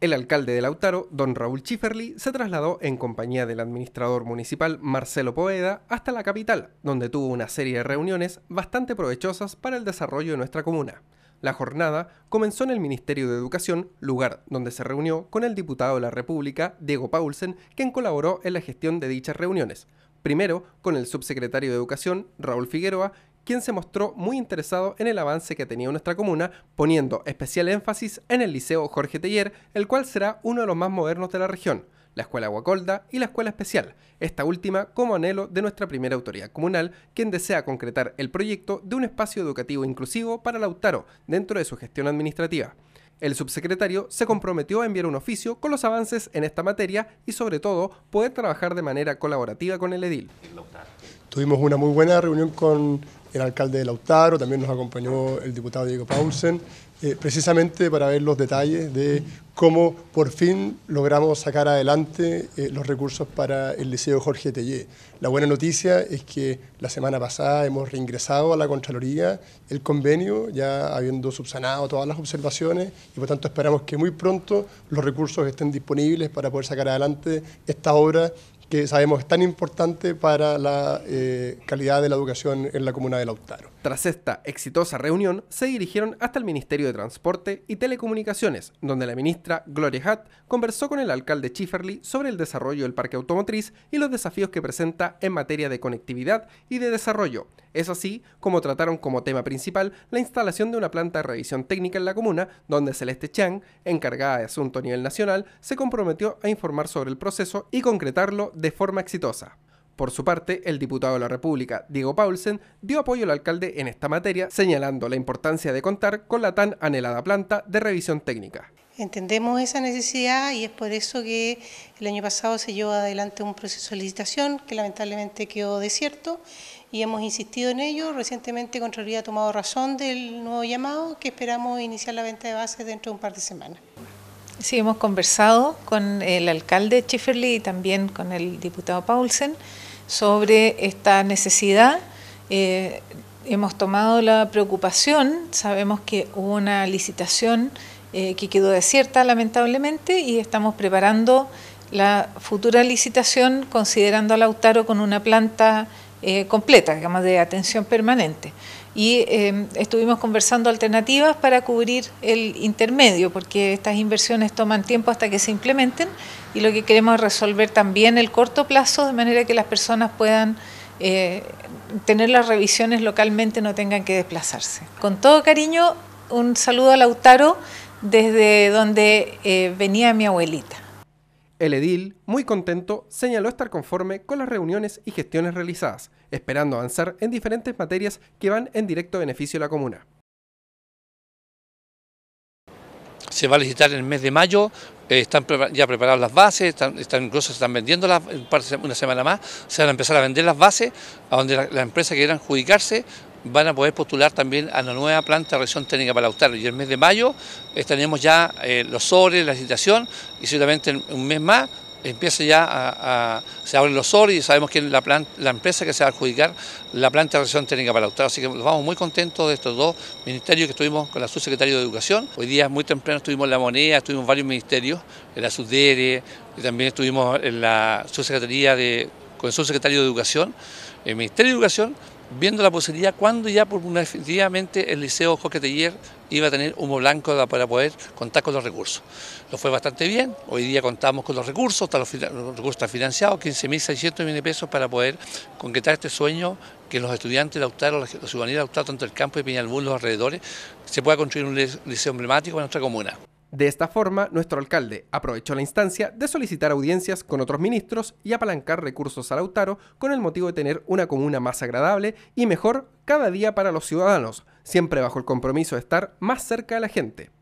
El alcalde de Lautaro, don Raúl Chiferly, se trasladó en compañía del administrador municipal Marcelo Poeda hasta la capital, donde tuvo una serie de reuniones bastante provechosas para el desarrollo de nuestra comuna. La jornada comenzó en el Ministerio de Educación, lugar donde se reunió con el diputado de la República, Diego Paulsen, quien colaboró en la gestión de dichas reuniones. Primero con el subsecretario de Educación, Raúl Figueroa, quien se mostró muy interesado en el avance que tenía nuestra comuna, poniendo especial énfasis en el Liceo Jorge Teller, el cual será uno de los más modernos de la región, la Escuela Guacolda y la Escuela Especial, esta última como anhelo de nuestra primera autoridad comunal, quien desea concretar el proyecto de un espacio educativo inclusivo para Lautaro dentro de su gestión administrativa. El subsecretario se comprometió a enviar un oficio con los avances en esta materia y sobre todo poder trabajar de manera colaborativa con el edil. Tuvimos una muy buena reunión con el alcalde de Lautaro, también nos acompañó el diputado Diego Paulsen, eh, precisamente para ver los detalles de cómo por fin logramos sacar adelante eh, los recursos para el Liceo Jorge Tellé. La buena noticia es que la semana pasada hemos reingresado a la Contraloría el convenio, ya habiendo subsanado todas las observaciones, y por tanto esperamos que muy pronto los recursos estén disponibles para poder sacar adelante esta obra que sabemos es tan importante para la eh, calidad de la educación en la comuna de Lautaro. Tras esta exitosa reunión, se dirigieron hasta el Ministerio de Transporte y Telecomunicaciones, donde la ministra Gloria Hutt conversó con el alcalde Chifferly sobre el desarrollo del parque automotriz y los desafíos que presenta en materia de conectividad y de desarrollo. Es así como trataron como tema principal la instalación de una planta de revisión técnica en la comuna, donde Celeste Chang, encargada de asunto a nivel nacional, se comprometió a informar sobre el proceso y concretarlo de forma exitosa. Por su parte, el diputado de la República, Diego Paulsen, dio apoyo al alcalde en esta materia, señalando la importancia de contar con la tan anhelada planta de revisión técnica. Entendemos esa necesidad y es por eso que el año pasado se llevó adelante un proceso de licitación que lamentablemente quedó desierto y hemos insistido en ello. Recientemente Contraloría ha tomado razón del nuevo llamado que esperamos iniciar la venta de bases dentro de un par de semanas. Sí, hemos conversado con el alcalde chiferly y también con el diputado Paulsen sobre esta necesidad. Eh, hemos tomado la preocupación, sabemos que hubo una licitación eh, que quedó desierta lamentablemente y estamos preparando la futura licitación considerando a Lautaro con una planta eh, completa, digamos, de atención permanente y em, estuvimos conversando alternativas para cubrir el intermedio, porque estas inversiones toman tiempo hasta que se implementen y lo que queremos es resolver también el corto plazo de manera que las personas puedan eh, tener las revisiones localmente, no tengan que desplazarse. Con todo cariño, un saludo a Lautaro desde donde eh, venía mi abuelita. El edil, muy contento, señaló estar conforme con las reuniones y gestiones realizadas, esperando avanzar en diferentes materias que van en directo beneficio de la comuna. se va a licitar en el mes de mayo, eh, están ya preparadas las bases, están, incluso se están vendiendo las, una semana más, se van a empezar a vender las bases a donde la empresa que quieran adjudicarse van a poder postular también a la nueva planta de reacción técnica para la Lautaro. Y el mes de mayo estaremos eh, ya eh, los sobres, la licitación, y seguramente en un mes más empieza ya a, se abren los sobres y sabemos quién es la, empresa que se va a adjudicar la planta de reacción técnica para la Lautaro. Así que nos vamos muy contentos de estos dos ministerios que estuvimos con la subsecretaria de Educación. Hoy día muy temprano estuvimos en la moneda, estuvimos en varios ministerios, en la SUDERE, y también estuvimos en la subsecretaría de, con el subsecretario de Educación, el Ministerio de Educación, viendo la posibilidad cuando ya por el Liceo Jorge Teller iba a tener humo blanco para poder contar con los recursos. Lo fue bastante bien, hoy día contamos con los recursos, los, recursos están financiados, 15.600 millones de pesos para poder concretar este sueño que los estudiantes de o la, ciudadanía de Lautaro, tanto el campo y Peñalbú, los alrededores, se pueda construir un liceo emblemático en nuestra comuna. De esta forma, nuestro alcalde aprovechó la instancia de solicitar audiencias con otros ministros y apalancar recursos a Lautaro con el motivo de tener una comuna más agradable y mejor cada día para los ciudadanos, siempre bajo el compromiso de estar más cerca de la gente.